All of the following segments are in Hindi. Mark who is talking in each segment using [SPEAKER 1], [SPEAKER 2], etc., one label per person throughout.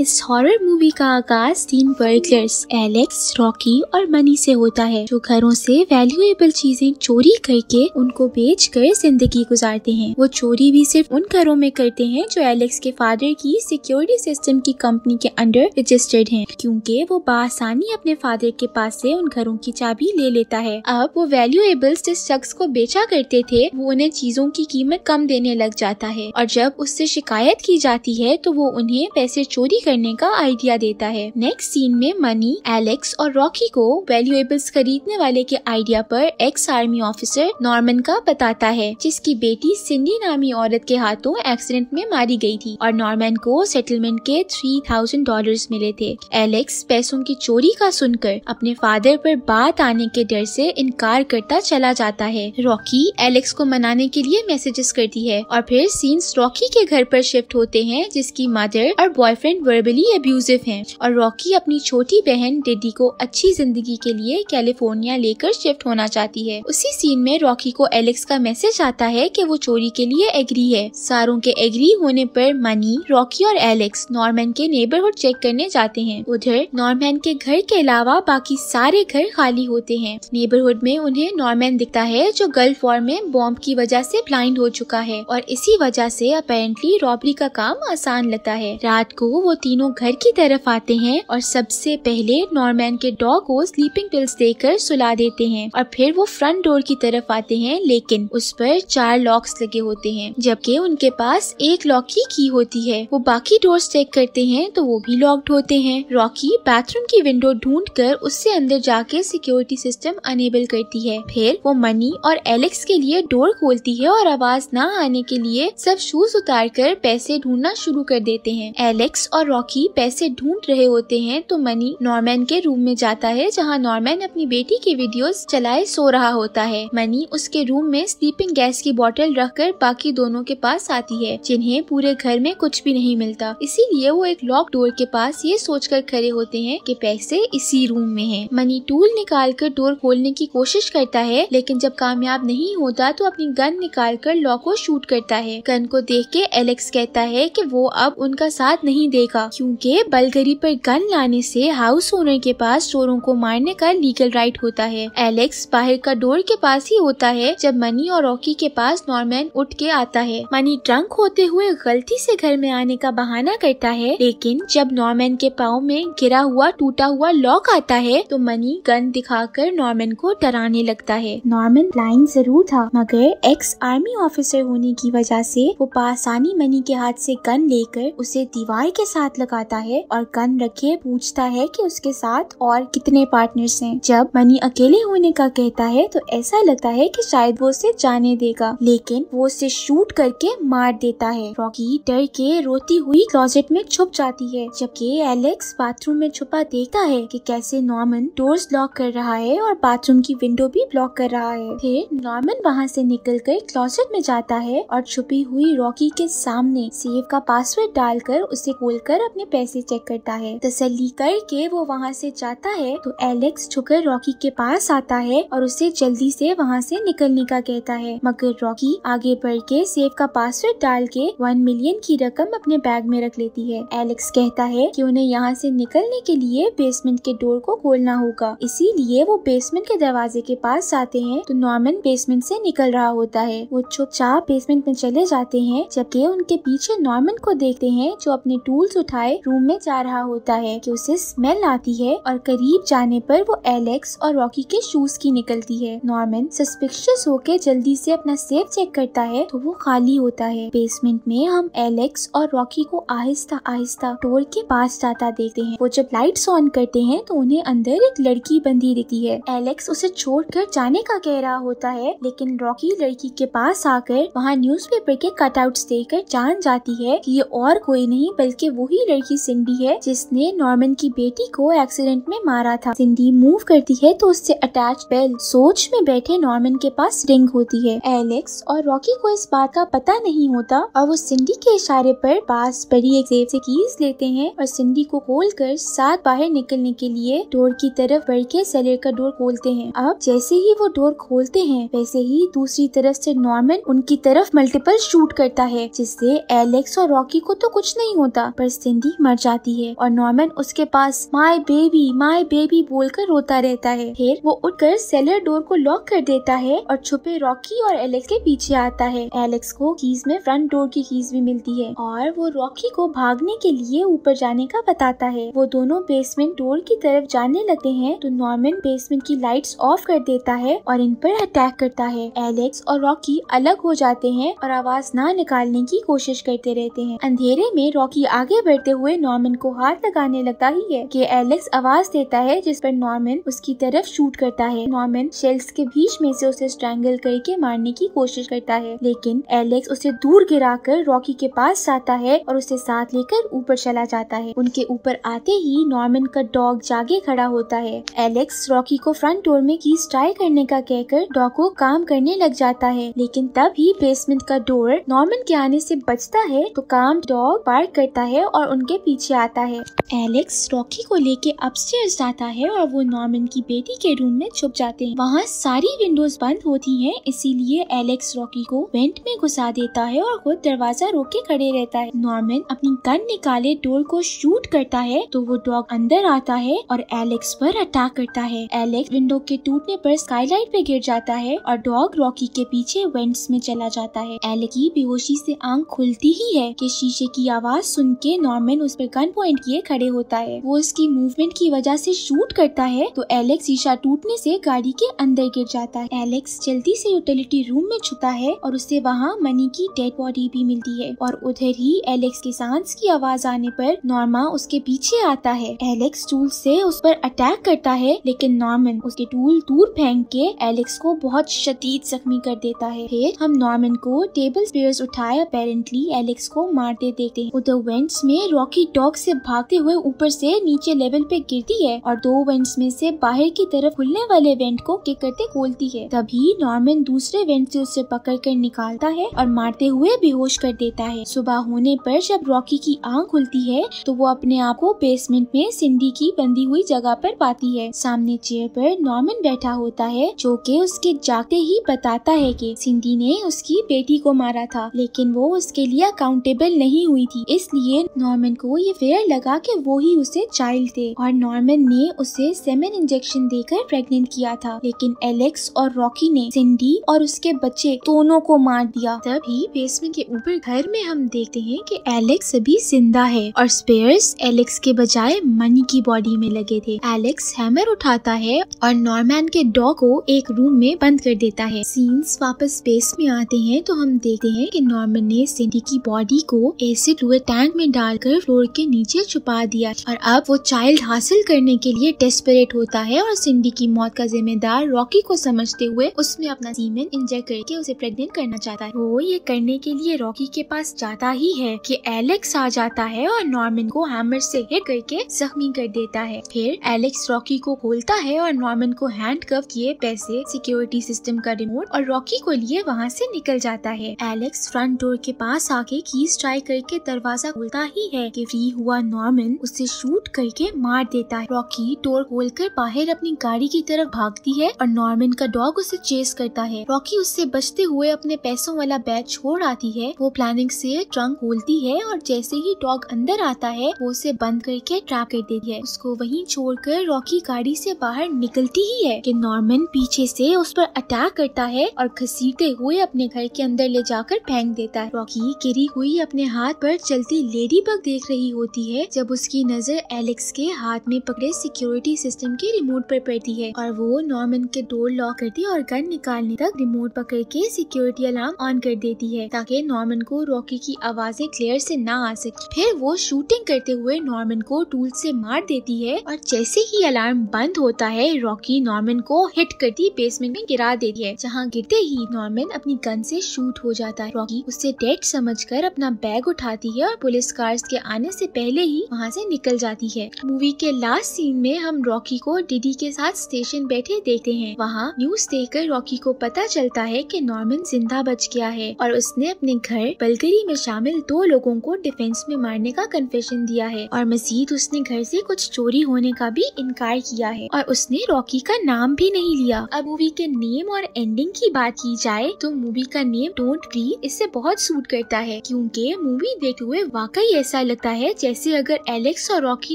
[SPEAKER 1] इस हॉरर मूवी का आगाज तीन बर्गलर्स एलेक्स रॉकी और मनी से होता है जो घरों से वैल्यूएबल चीजें चोरी करके उनको बेच कर जिंदगी गुजारते हैं वो चोरी भी सिर्फ उन घरों में करते हैं जो एलेक्स के फादर की सिक्योरिटी सिस्टम की कंपनी के अंडर रजिस्टर्ड हैं क्योंकि वो बासानी अपने फादर के पास से उन घरों की चाबी ले लेता है अब वो वैल्यूएबल्स जिस शख्स को बेचा करते थे वो उन्हें चीजों की कीमत कम देने लग जाता है और जब उससे शिकायत की जाती है तो वो उन्हें पैसे चोरी चोरी करने का आइडिया देता है नेक्स्ट सीन में मनी एलेक्स और रॉकी को वैल्यूएबल्स खरीदने वाले के आइडिया पर एक्स आर्मी ऑफिसर नॉर्मन का बताता है जिसकी बेटी सिंधी नामी औरत के हाथों एक्सीडेंट में मारी गई थी और नॉर्मन को सेटलमेंट के थ्री थाउजेंड डॉलर मिले थे एलेक्स पैसों की चोरी का सुनकर अपने फादर पर बात आने के डर से इनकार करता चला जाता है रॉकी एलेक्स को मनाने के लिए मैसेजेस करती है और फिर सीन्स रॉकी के घर पर शिफ्ट होते हैं जिसकी मदर और बॉयफ्रेंड वर्बली अब्यूजिव हैं और रॉकी अपनी छोटी बहन डेडी को अच्छी जिंदगी के लिए कैलिफोर्निया लेकर शिफ्ट होना चाहती है उसी सीन में रॉकी को एलेक्स का मैसेज आता है कि वो चोरी के लिए एग्री है सारों के एग्री होने पर मनी रॉकी और एलेक्स नॉर्मैन के नेबरहुड चेक करने जाते हैं उधर नॉर्मैन के घर के अलावा बाकी सारे घर खाली होते हैं नेबरहुड में उन्हें नॉर्मैन दिखता है जो गल्फ वॉर में बॉम्ब की वजह से ब्लाइंड हो चुका है और इसी वजह से अपेरेंटली रॉबरी का काम आसान लगता है रात को वो तीनों घर की तरफ आते हैं और सबसे पहले नॉर्मैन के डॉग को स्लीपिंग पिल्स देकर सुला देते हैं और फिर वो फ्रंट डोर की तरफ आते हैं लेकिन उस पर चार लॉक्स लगे होते हैं जबकि उनके पास एक लॉक ही की होती है वो बाकी डोर चेक करते हैं तो वो भी लॉक्ड होते हैं रॉकी बाथरूम की विंडो ढूंढ कर उससे अंदर जाके सिक्योरिटी सिस्टम अनेबल करती है फिर वो मनी और एलेक्स के लिए डोर खोलती है और आवाज ना आने के लिए सब शूज उतार कर पैसे ढूंढना शुरू कर देते हैं एलेक्स और रॉकी पैसे ढूंढ रहे होते हैं तो मनी नॉर्मैन के रूम में जाता है जहाँ नॉर्मैन अपनी बेटी की वीडियोस चलाए सो रहा होता है मनी उसके रूम में स्लीपिंग गैस की बोतल रखकर बाकी दोनों के पास आती है जिन्हें पूरे घर में कुछ भी नहीं मिलता इसीलिए वो एक लॉक डोर के पास ये कर खड़े होते हैं की पैसे इसी रूम में है मनी टूल निकाल कर डोर खोलने की कोशिश करता है लेकिन जब कामयाब नहीं होता तो अपनी गन निकाल कर लॉक को शूट करता है गन को देख के एलेक्स कहता है की वो अब उनका साथ नहीं देगा होगा क्योंकि बलगरी पर गन लाने से हाउस ओनर के पास चोरों को मारने का लीगल राइट होता है एलेक्स बाहर का डोर के पास ही होता है जब मनी और रॉकी के पास नॉर्मैन उठ के आता है मनी ड्रंक होते हुए गलती से घर में आने का बहाना करता है लेकिन जब नॉर्मैन के पाओ में गिरा हुआ टूटा हुआ लॉक आता है तो मनी गन दिखाकर नॉर्मैन को डराने लगता है नॉर्मैन लाइन जरूर था मगर एक्स आर्मी ऑफिसर होने की वजह से वो पासानी मनी के हाथ से गन लेकर उसे दीवार के साथ हाथ लगाता है और गन रखे पूछता है कि उसके साथ और कितने पार्टनर्स हैं। जब मनी अकेले होने का कहता है तो ऐसा लगता है कि शायद वो उसे जाने देगा लेकिन वो उसे शूट करके मार देता है रॉकी डर के रोती हुई क्लॉजेट में छुप जाती है जबकि एलेक्स बाथरूम में छुपा देखता है की कैसे नॉर्मन डोर्स लॉक कर रहा है और बाथरूम की विंडो भी ब्लॉक कर रहा है फिर नॉर्मन वहाँ से कर क्लॉजेट में जाता है और छुपी हुई रॉकी के सामने सेव का पासवर्ड डालकर उसे खोलकर पर अपने पैसे चेक करता है तसली करके वो वहाँ से जाता है तो एलेक्स छुकर रॉकी के पास आता है और उसे जल्दी से वहाँ से निकलने का कहता है मगर रॉकी आगे बढ़ के सेफ का पासवर्ड डाल के वन मिलियन की रकम अपने बैग में रख लेती है एलेक्स कहता है की उन्हें यहाँ से निकलने के लिए बेसमेंट के डोर को खोलना होगा इसीलिए वो बेसमेंट के दरवाजे के पास जाते हैं तो नॉर्मन बेसमेंट से निकल रहा होता है वो चुपचाप बेसमेंट में चले जाते हैं जबकि उनके पीछे नॉर्मन को देखते हैं जो अपने टूल्स उठाए रूम में जा रहा होता है की उसे स्मेल आती है और करीब जाने पर वो एलेक्स और रॉकी के शूज की निकलती है नॉर्मन सस्पेक्शियस होकर जल्दी से अपना सेफ चेक करता है तो वो खाली होता है बेसमेंट में हम एलेक्स और रॉकी को आहिस्ता आहिस्ता टोर के पास जाता देखते हैं वो जब लाइट्स ऑन करते हैं तो उन्हें अंदर एक लड़की बंधी दिखती है एलेक्स उसे छोड़कर जाने का कह रहा होता है लेकिन रॉकी लड़की के पास आकर वहाँ पेपर के कटआउट्स देकर जान जाती है कि ये और कोई नहीं बल्कि वो वही लड़की सिंडी है जिसने नॉर्मन की बेटी को एक्सीडेंट में मारा था सिंडी मूव करती है तो उससे अटैच बेल सोच में बैठे नॉर्मन के पास रिंग होती है एलेक्स और रॉकी को इस बात का पता नहीं होता और वो सिंडी के इशारे पर पास पड़ी एक जेब से कीज लेते हैं और सिंडी को खोल कर साथ बाहर निकलने के लिए डोर की तरफ बढ़ के सेलर का डोर खोलते हैं अब जैसे ही वो डोर खोलते हैं वैसे ही दूसरी तरफ से नॉर्मन उनकी तरफ मल्टीपल शूट करता है जिससे एलेक्स और रॉकी को तो कुछ नहीं होता पर सिंधी मर जाती है और नॉर्मन उसके पास माई बेबी माई बेबी बोलकर रोता रहता है फिर वो उठकर सेलर डोर को लॉक कर देता है और छुपे रॉकी और एलेक्स के पीछे आता है एलेक्स को कीज में फ्रंट डोर की कीज भी मिलती है और वो रॉकी को भागने के लिए ऊपर जाने का बताता है वो दोनों बेसमेंट डोर की तरफ जाने लगते हैं तो नॉर्मन बेसमेंट की लाइट्स ऑफ कर देता है और इन पर अटैक करता है एलेक्स और रॉकी अलग हो जाते हैं और आवाज ना निकालने की कोशिश करते रहते हैं अंधेरे में रॉकी आगे करते हुए नॉर्मन को हाथ लगाने लगता ही है कि एलेक्स आवाज देता है जिस पर नॉर्मन उसकी तरफ शूट करता है नॉर्मन शेल्स के बीच में से उसे स्ट्रैंगल करके मारने की कोशिश करता है लेकिन एलेक्स उसे दूर गिरा कर रॉकी के पास जाता है और उसे साथ लेकर ऊपर चला जाता है उनके ऊपर आते ही नॉर्मन का डॉग जागे खड़ा होता है एलेक्स रॉकी को फ्रंट डोर में की स्ट्राइक करने का कहकर डॉग को काम करने लग जाता है लेकिन तब ही बेसमेंट का डोर नॉर्मन के आने से बचता है तो काम डॉग पार्क करता है और और उनके पीछे आता है एलेक्स रॉकी को लेके अपस्टेयर्स जाता है और वो नॉर्मन की बेटी के रूम में छुप जाते हैं वहाँ सारी विंडोज बंद होती हैं इसीलिए एलेक्स रॉकी को वेंट में घुसा देता है और खुद दरवाजा रोके खड़े रहता है नॉर्मन अपनी गन निकाले डोर को शूट करता है तो वो डॉग अंदर आता है और एलेक्स पर अटैक करता है एलेक्स विंडो के टूटने पर स्काईलाइट पे गिर जाता है और डॉग रॉकी के पीछे वेंट्स में चला जाता है एलेक्स की बेहोशी से आंख खुलती ही है कि शीशे की आवाज सुन के नॉर्मन उस पर गन पॉइंट किए खड़े होता है वो उसकी मूवमेंट की वजह से शूट करता है तो एलेक्स शीशा टूटने से गाड़ी के अंदर गिर जाता है एलेक्स जल्दी से यूटिलिटी रूम में छुपता है और उसे वहाँ मनी की डेड बॉडी भी मिलती है और उधर ही एलेक्स के सांस की आवाज आने पर नॉर्मा उसके पीछे आता है एलेक्स टूल से उस पर अटैक करता है लेकिन नॉर्मन उसके टूल दूर फेंक के एलेक्स को बहुत शदीद जख्मी कर देता है फिर हम नॉर्मन को टेबल स्पेयर्स उठाए अपेरेंटली एलेक्स को मारते देखते हैं उधर वेंट्स में में रॉकी डॉग से भागते हुए ऊपर से नीचे लेवल पे गिरती है और दो वेंट्स में से बाहर की तरफ खुलने वाले वेंट को किक करते खोलती है तभी नॉर्मन दूसरे वेंट से उसे पकड़ कर निकालता है और मारते हुए बेहोश कर देता है सुबह होने पर जब रॉकी की आंख खुलती है तो वो अपने आप को बेसमेंट में सिंडी की बंदी हुई जगह पर पाती है सामने चेयर पर नॉर्मन बैठा होता है जो कि उसके जागते ही बताता है कि सिंडी ने उसकी बेटी को मारा था लेकिन वो उसके लिए अकाउंटेबल नहीं हुई थी इसलिए नॉर्मन को ये फेयर लगा कि वो ही उसे चाइल्ड थे और नॉर्मन ने उसे सेमन इंजेक्शन देकर प्रेग्नेंट किया था लेकिन एलेक्स और रॉकी ने सिंडी और उसके बच्चे दोनों को मार दिया तभी बेसमेंट के ऊपर घर में हम देखते हैं कि एलेक्स अभी जिंदा है और स्पेयर्स एलेक्स के बजाय मनी की बॉडी में लगे थे एलेक्स हैमर उठाता है और नॉर्मन के डॉ को एक रूम में बंद कर देता है सीन्स वापस स्पेस में आते हैं तो हम देखते हैं कि नॉर्मन ने सिंडी की बॉडी को एसिड हुए टैंक में डाल मारकर फ्लोर के नीचे छुपा दिया और अब वो चाइल्ड हासिल करने के लिए डेस्परेट होता है और सिंडी की मौत का जिम्मेदार रॉकी को समझते हुए उसमें अपना सीमेन इंजेक्ट करके उसे प्रेग्नेंट करना चाहता है वो ये करने के लिए रॉकी के पास जाता ही है कि एलेक्स आ जाता है और नॉर्मन को हैमर से हिट करके जख्मी कर देता है फिर एलेक्स रॉकी को खोलता है और नॉर्मन को हैंड किए पैसे सिक्योरिटी सिस्टम का रिमोट और रॉकी को लिए वहाँ से निकल जाता है एलेक्स फ्रंट डोर के पास आके कीज ट्राई करके दरवाजा खोलता ही ही है कि फ्री हुआ नॉर्मन उसे शूट करके मार देता है रॉकी डोर खोलकर बाहर अपनी गाड़ी की तरफ भागती है और नॉर्मन का डॉग उसे चेस करता है रॉकी उससे बचते हुए अपने पैसों वाला बैग छोड़ आती है वो प्लानिंग से ट्रंक खोलती है और जैसे ही डॉग अंदर आता है वो उसे बंद करके ट्रैप कर देती है उसको वहीं छोड़कर रॉकी गाड़ी से बाहर निकलती ही है कि नॉर्मन पीछे से उस पर अटैक करता है और घसीटते हुए अपने घर के अंदर ले जाकर फेंक देता है रॉकी गिरी हुई अपने हाथ पर चलती लेडी दीपक देख रही होती है जब उसकी नजर एलेक्स के हाथ में पकड़े सिक्योरिटी सिस्टम के रिमोट पर पड़ती है और वो नॉर्मन के डोर लॉक करती और गन निकालने तक रिमोट पकड़ के सिक्योरिटी अलार्म ऑन कर देती है ताकि नॉर्मन को रॉकी की आवाजें क्लियर से ना आ सके फिर वो शूटिंग करते हुए नॉर्मन को टूल से मार देती है और जैसे ही अलार्म बंद होता है रॉकी नॉर्मन को हिट करती बेसमेंट में गिरा देती है जहाँ गिरते ही नॉर्मन अपनी गन से शूट हो जाता है रॉकी उससे डेड समझ अपना बैग उठाती है और पुलिस कार स्टार्स के आने से पहले ही वहाँ से निकल जाती है मूवी के लास्ट सीन में हम रॉकी को डिडी के साथ स्टेशन बैठे देखते हैं वहाँ न्यूज देखकर रॉकी को पता चलता है कि नॉर्मन जिंदा बच गया है और उसने अपने घर बलगरी में शामिल दो लोगों को डिफेंस में मारने का कन्फेशन दिया है और मजीद उसने घर से कुछ चोरी होने का भी इनकार किया है और उसने रॉकी का नाम भी नहीं लिया अब मूवी के नेम और एंडिंग की बात की जाए तो मूवी का नेम डोंट ब्रीथ इससे बहुत सूट करता है क्योंकि मूवी देखते हुए वाकई ऐसा ऐसा लगता है जैसे अगर एलेक्स और रॉकी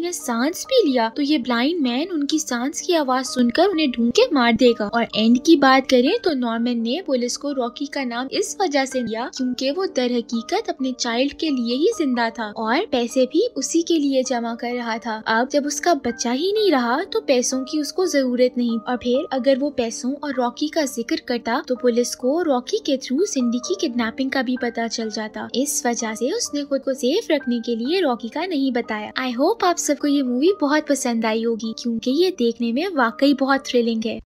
[SPEAKER 1] ने सांस भी लिया तो ये ब्लाइंड मैन उनकी सांस की आवाज सुनकर उन्हें ढूंढ के मार देगा और एंड की बात करें तो नॉर्मन ने पुलिस को रॉकी का नाम इस वजह से दिया क्योंकि वो दर हकीकत अपने चाइल्ड के लिए ही जिंदा था और पैसे भी उसी के लिए जमा कर रहा था अब जब उसका बच्चा ही नहीं रहा तो पैसों की उसको जरूरत नहीं और फिर अगर वो पैसों और रॉकी का जिक्र करता तो पुलिस को रॉकी के थ्रू सिंडी की किडनैपिंग का भी पता चल जाता इस वजह से उसने खुद को सेफ रखने के लिए रॉकी का नहीं बताया आई होप आप सबको ये मूवी बहुत पसंद आई होगी क्योंकि ये देखने में वाकई बहुत थ्रिलिंग है